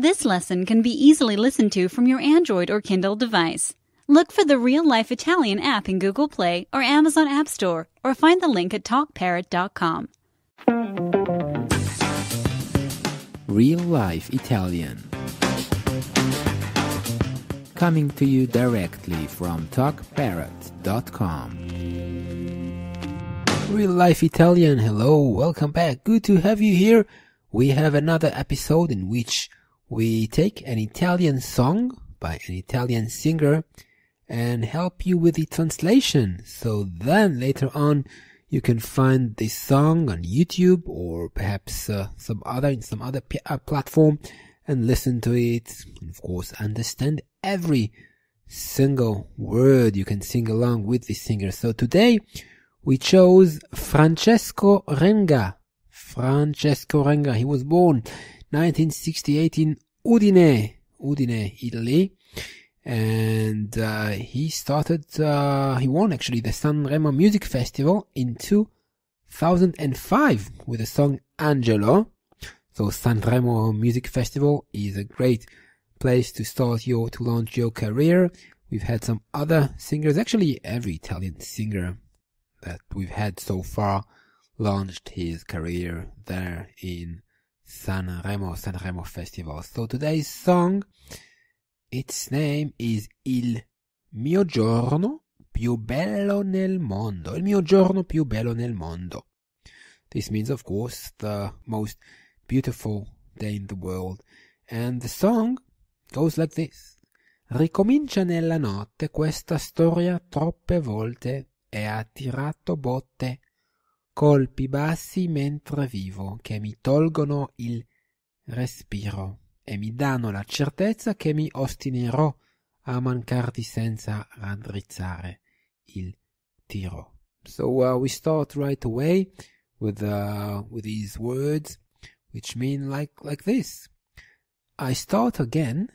This lesson can be easily listened to from your Android or Kindle device. Look for the Real Life Italian app in Google Play or Amazon App Store, or find the link at talkparrot.com. Real Life Italian Coming to you directly from talkparrot.com. Real Life Italian, hello, welcome back. Good to have you here. We have another episode in which we take an Italian song by an Italian singer and help you with the translation. So then later on, you can find this song on YouTube or perhaps uh, some other in some other uh, platform and listen to it. And of course, understand every single word. You can sing along with the singer. So today we chose Francesco Renga. Francesco Renga. He was born 1968 in Udine, Udine, Italy. And uh, he started, uh, he won actually the Sanremo Music Festival in 2005 with the song Angelo. So Sanremo Music Festival is a great place to start your, to launch your career. We've had some other singers, actually every Italian singer that we've had so far launched his career there in Sanremo Sanremo Festival. So today's song, its name is Il mio giorno più bello nel mondo. Il mio giorno più bello nel mondo. This means, of course, the most beautiful day in the world. And the song goes like this. Ricomincia nella notte questa storia troppe volte e ha tirato botte colpi bassi mentre vivo che mi tolgono il respiro e mi danno la certezza che mi ostinerò a mancarti senza raddrizzare il tiro. So uh, we start right away with uh, with these words, which mean like like this. I start again,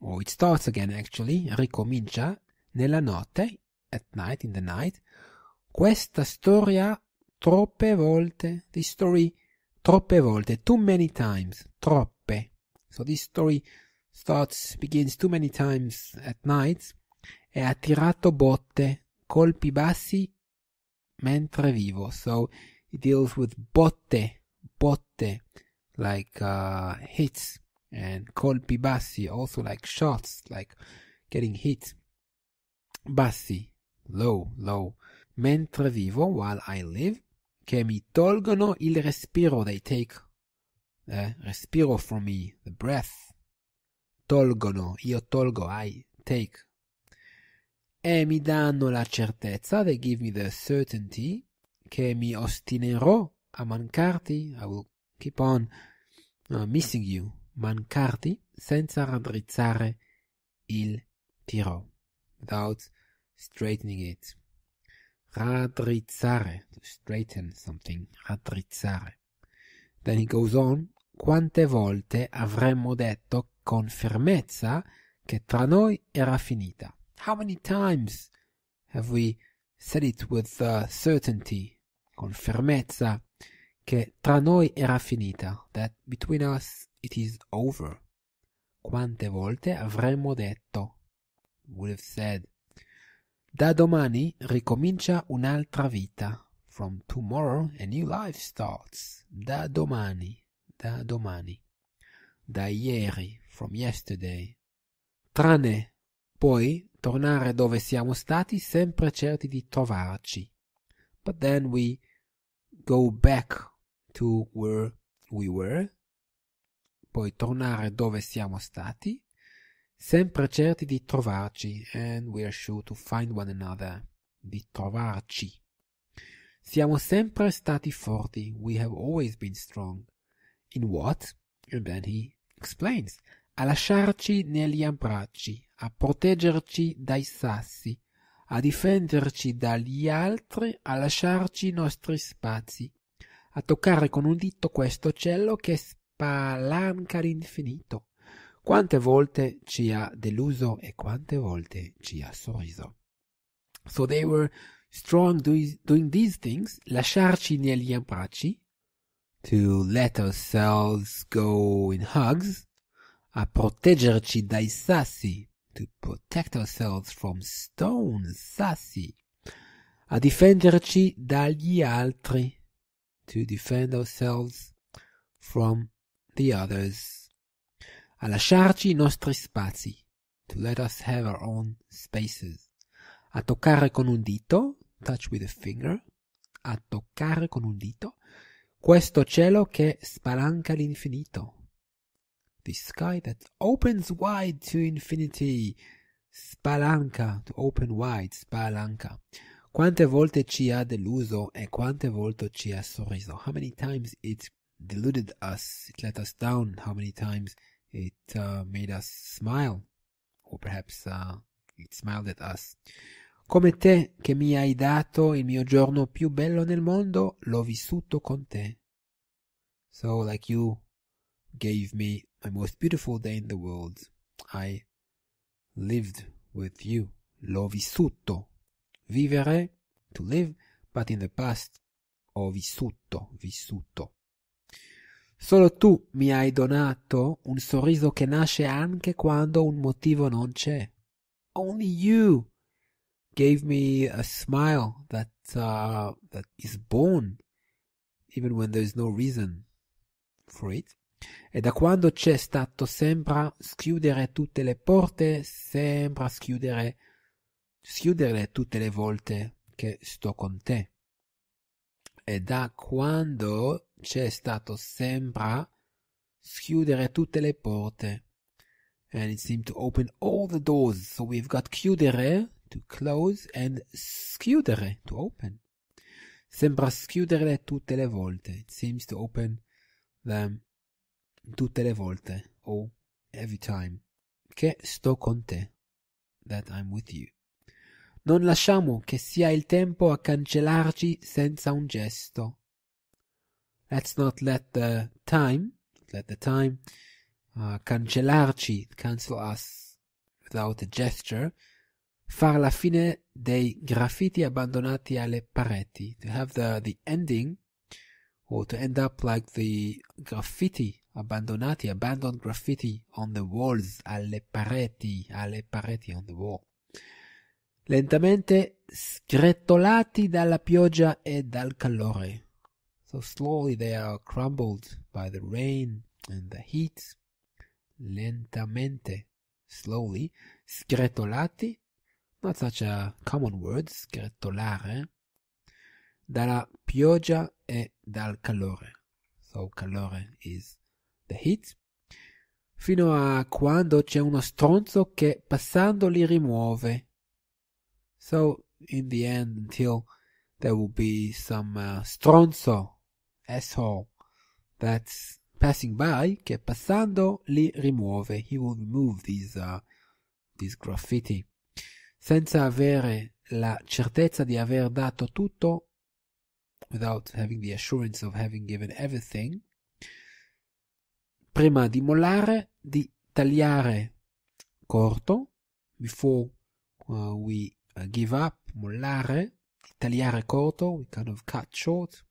or it starts again actually, ricomincia nella notte, at night, in the night, questa storia troppe volte. This story troppe volte. Too many times. Troppe. So this story starts, begins too many times at night. E ha tirato botte, colpi bassi, mentre vivo. So it deals with botte, botte, like uh, hits. And colpi bassi, also like shots, like getting hit. Bassi, low, low. Mentre vivo, while I live. che mi tolgono il respiro. They take eh? respiro from me, the breath. Tolgono, io tolgo, I take. E mi danno la certezza, they give me the certainty, che mi ostinerò a mancarti, I will keep on uh, missing you, mancarti, senza raddrizzare il tiro, without straightening it radrizzare, to straighten something, radrizzare. Then he goes on, quante volte avremmo detto con fermezza che tra noi era finita? How many times have we said it with uh, certainty, con fermezza, che tra noi era finita, that between us it is over. Quante volte avremmo detto, would have said, da domani ricomincia un'altra vita. From tomorrow a new life starts. Da domani, da domani. Da ieri, from yesterday. Tranne poi tornare dove siamo stati sempre certi di trovarci. But then we go back to where we were. Poi tornare dove siamo stati sempre certi di trovarci, and we are sure to find one another, di trovarci. Siamo sempre stati forti, we have always been strong. In what? And then he explains. A lasciarci negli abbracci, a proteggerci dai sassi, a difenderci dagli altri, a lasciarci i nostri spazi, a toccare con un dito questo cielo che spalanca l'infinito quante volte ci ha deluso e quante volte ci ha sorriso. So they were strong doing, these things, lasciarci negli abbracci, to let ourselves go in hugs, a proteggerci dai sassi, to protect ourselves from stones, sassi, a difenderci dagli altri, to defend ourselves from the others. a lasciarci i nostri spazi, to let us have our own spaces, a toccare con un dito, touch with a finger, a toccare con un dito, questo cielo che spalanca l'infinito. The sky that opens wide to infinity. Spalanca, to open wide, spalanca. Quante volte ci ha deluso e quante volte ci ha sorriso. How many times it deluded us, it let us down, how many times it uh, made us smile, or perhaps uh, it smiled at us. Come te che mi hai dato il mio giorno più bello nel mondo, l'ho vissuto con te. So, like you gave me my most beautiful day in the world, I lived with you. L'ho vissuto. Vivere, to live, but in the past. Ho vissuto, vissuto. Solo tu mi hai donato un sorriso che nasce anche quando un motivo non c'è. Only you gave me a smile that, uh, that is born even when there is no reason for it. E da quando c'è stato sembra schiudere tutte le porte, sembra schiudere, schiuderle tutte le volte che sto con te. E da quando c'è stato sembra schiudere tutte le porte. And it seemed to open all the doors. So we've got chiudere, to close, and schiudere, to open. Sembra schiuderle tutte le volte. It seems to open them tutte le volte, Or every time. Che sto con te. That I'm with you. Non lasciamo che sia il tempo a cancellarci senza un gesto. Let's not let the time, let the time uh, cancellarci, cancel us without a gesture. Far la fine dei graffiti abbandonati alle pareti. To have the, the ending, or to end up like the graffiti abbandonati, abandoned graffiti on the walls, alle pareti, alle pareti on the wall. Lentamente scretolati dalla pioggia e dal calore. So slowly they are crumbled by the rain and the heat. Lentamente, slowly. Scretolati, not such a common word, scretolare. Dalla pioggia e dal calore. So calore is the heat. Fino a quando c'è uno stronzo che passando li rimuove. So in the end, until there will be some uh, stronzo asshole that's passing by che passando li rimuove he will remove these, uh, these graffiti senza avere la certezza di aver dato tutto without having the assurance of having given everything prima di mollare di tagliare corto before uh, we uh, give up mollare tagliare corto we kind of cut short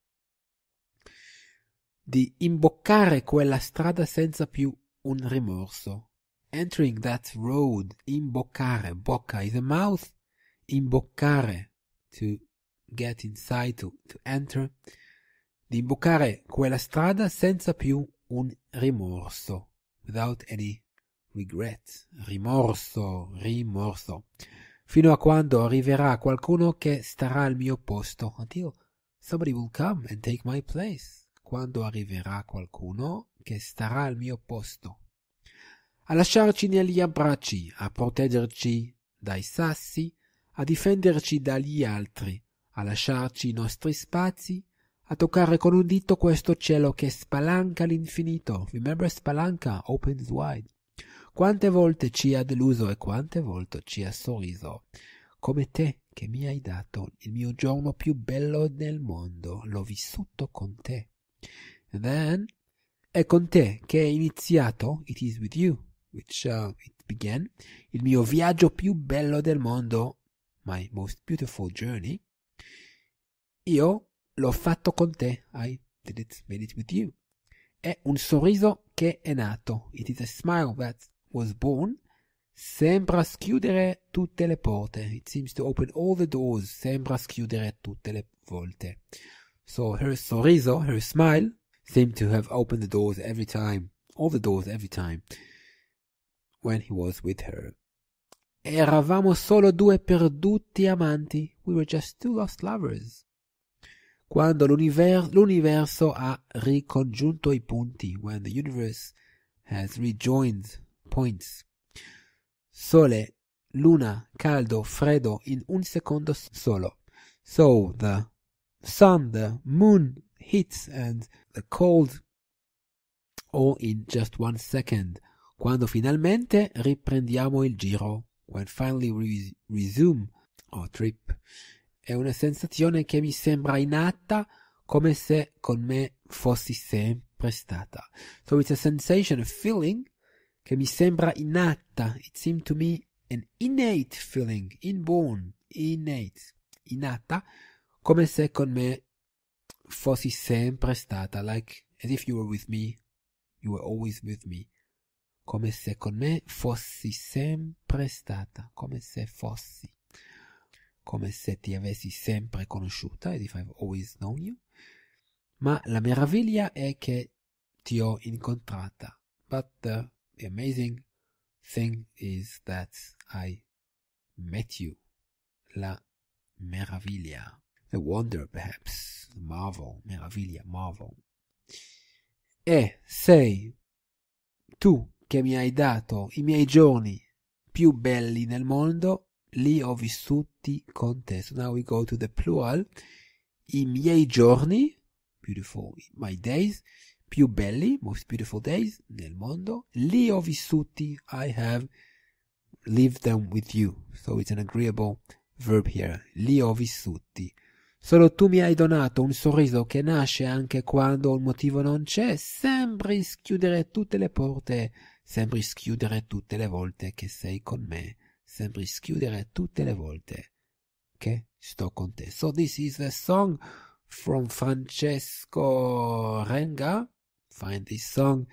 di imboccare quella strada senza più un rimorso. Entering that road, imboccare, bocca is a mouth, imboccare, to get inside, to, to enter, di imboccare quella strada senza più un rimorso, without any regret, rimorso, rimorso, fino a quando arriverà qualcuno che starà al mio posto, until somebody will come and take my place quando arriverà qualcuno che starà al mio posto, a lasciarci negli abbracci, a proteggerci dai sassi, a difenderci dagli altri, a lasciarci i nostri spazi, a toccare con un dito questo cielo che spalanca l'infinito. Remember spalanca, opens wide. Quante volte ci ha deluso e quante volte ci ha sorriso. Come te che mi hai dato il mio giorno più bello del mondo, l'ho vissuto con te then è con te che è iniziato, it is with you, which uh, it began, il mio viaggio più bello del mondo, my most beautiful journey. Io l'ho fatto con te, I did it, made it with you. È un sorriso che è nato, it is a smile that was born. Sembra schiudere tutte le porte, it seems to open all the doors, sembra schiudere tutte le volte. So her sorriso, her smile, seemed to have opened the doors every time, all the doors every time, when he was with her. Eravamo solo due perduti amanti. We were just two lost lovers. Quando l'universo ha ricongiunto i punti. When the universe has rejoined points. Sole, luna, caldo, freddo in un secondo solo. So the sun, the moon hits and the cold all in just one second, quando finalmente riprendiamo il giro, when finally we resume our trip. È una sensazione che mi sembra innata come se con me fossi sempre stata. So it's a sensation, a feeling che mi sembra innata. It seemed to me an innate feeling, inborn, innate, innata, come se con me fossi sempre stata, like as if you were with me, you were always with me, come se con me fossi sempre stata, come se fossi, come se ti avessi sempre conosciuta, as if I've always known you, ma la meraviglia è che ti ho incontrata, but the, the amazing thing is that I met you, la meraviglia. The wonder, perhaps, the marvel, meravilia, marvel. E sei tu che mi hai dato i miei giorni più belli nel mondo, li ho vissuti con te. So now we go to the plural. I miei giorni, beautiful, my days, più belli, most beautiful days nel mondo, li ho vissuti, I have lived them with you. So it's an agreeable verb here. Li ho vissuti. Solo tu mi hai donato un sorriso che nasce anche quando un motivo non c'è, sembri schiudere tutte le porte, sembri schiudere tutte le volte che sei con me, sembri schiudere tutte le volte che sto con te. So this is a song from Francesco Renga. Find this song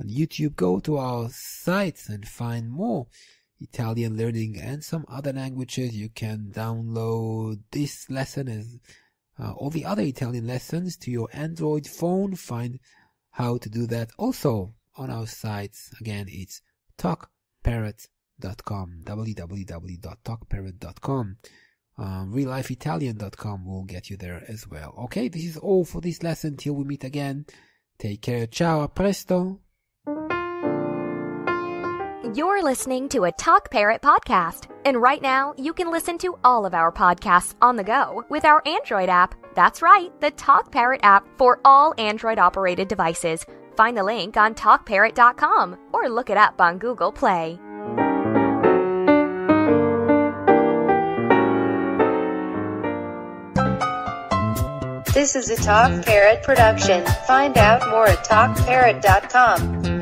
on YouTube, go to our sites and find more. Italian learning and some other languages. You can download this lesson and uh, all the other Italian lessons to your Android phone. Find how to do that also on our site. Again, it's talkparrot.com, www.talkparrot.com. Um, uh, reallifeitalian.com will get you there as well. Okay, this is all for this lesson. Till we meet again, take care. Ciao, a presto. You're listening to a Talk Parrot podcast. And right now, you can listen to all of our podcasts on the go with our Android app. That's right, the Talk Parrot app for all Android operated devices. Find the link on talkparrot.com or look it up on Google Play. This is a Talk Parrot production. Find out more at talkparrot.com.